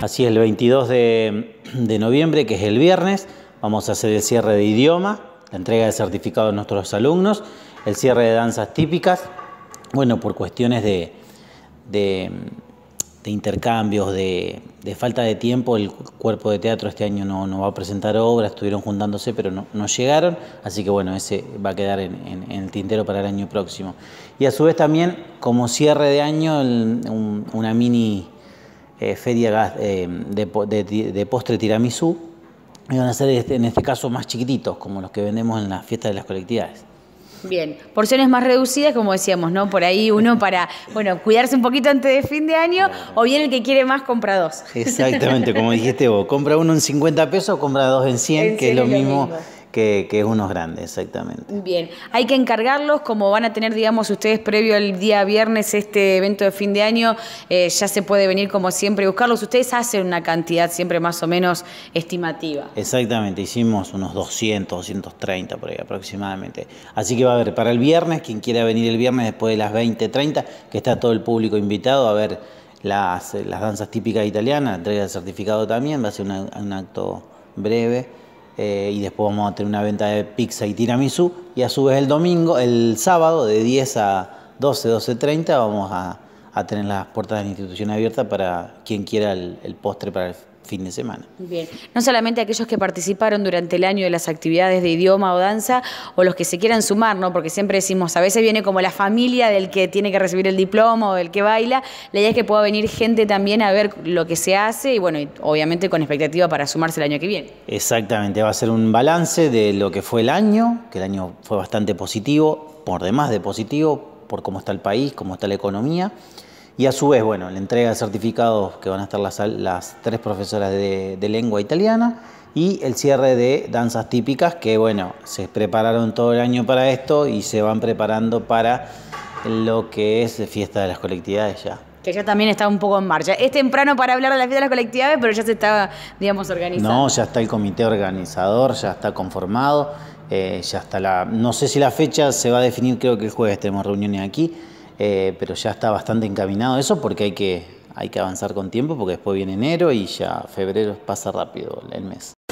Así es, el 22 de, noviembre, que es el viernes, vamos a hacer el cierre de idioma, la entrega de certificados a nuestros alumnos, el cierre de danzas típicas, bueno, por cuestiones de, intercambios, de, falta de tiempo, el cuerpo de teatro este año no, va a presentar obras, estuvieron juntándose, pero no, llegaron, así que bueno, ese va a quedar en, el tintero para el año próximo. Y a su vez también, como cierre de año, una mini eh, feria eh, de, postre tiramisú, y van a ser este, en este caso más chiquititos, como los que vendemos en las fiestas de las colectividades. Bien, porciones más reducidas, como decíamos, ¿no? Por ahí uno para, bueno, cuidarse un poquito antes de fin de año, o bien el que quiere más compra dos. Exactamente, como dijiste vos, compra uno en 50 pesos, compra dos en 100, que es Lo mismo que, es unos grandes, exactamente. Bien, hay que encargarlos, como van a tener, digamos, ustedes previo al día viernes este evento de fin de año, eh, ya se puede venir como siempre buscarlos. Ustedes hacen una cantidad siempre más o menos estimativa. Exactamente, hicimos unos 200, 230 por ahí aproximadamente. Así que va a haber para el viernes, quien quiera venir el viernes después de las 20, 30, que está todo el público invitado a ver las, las danzas típicas italianas, entrega el certificado también, va a ser un acto breve eh, y después vamos a tener una venta de pizza y tiramisú y a su vez el domingo, el sábado de 10 a 12, 12.30 vamos a, tener las puertas de la institución abiertas para quien quiera el, el postre para el, fin de semana. Bien. No solamente aquellos que participaron durante el año de las actividades de idioma o danza o los que se quieran sumar, ¿no? Porque siempre decimos, a veces viene como la familia del que tiene que recibir el diploma o del que baila. La idea es que pueda venir gente también a ver lo que se hace y bueno, obviamente con expectativa para sumarse el año que viene. Exactamente, va a ser un balance de lo que fue el año, que el año fue bastante positivo, por demás de positivo, por cómo está el país, cómo está la economía y a su vez, bueno, la entrega de certificados que van a estar las, tres profesoras de, lengua italiana y el cierre de danzas típicas que, bueno, se prepararon todo el año para esto y se van preparando para lo que es fiesta de las colectividades ya. Que ya también está un poco en marcha. Es temprano para hablar de la fiesta de las colectividades, pero ya se está, digamos, organizando. No, ya está el comité organizador, ya está conformado, eh, ya está la... No sé si la fecha se va a definir, creo que el jueves tenemos reuniones aquí eh, pero ya está bastante encaminado eso porque hay que, hay que avanzar con tiempo porque después viene enero y ya febrero pasa rápido el mes.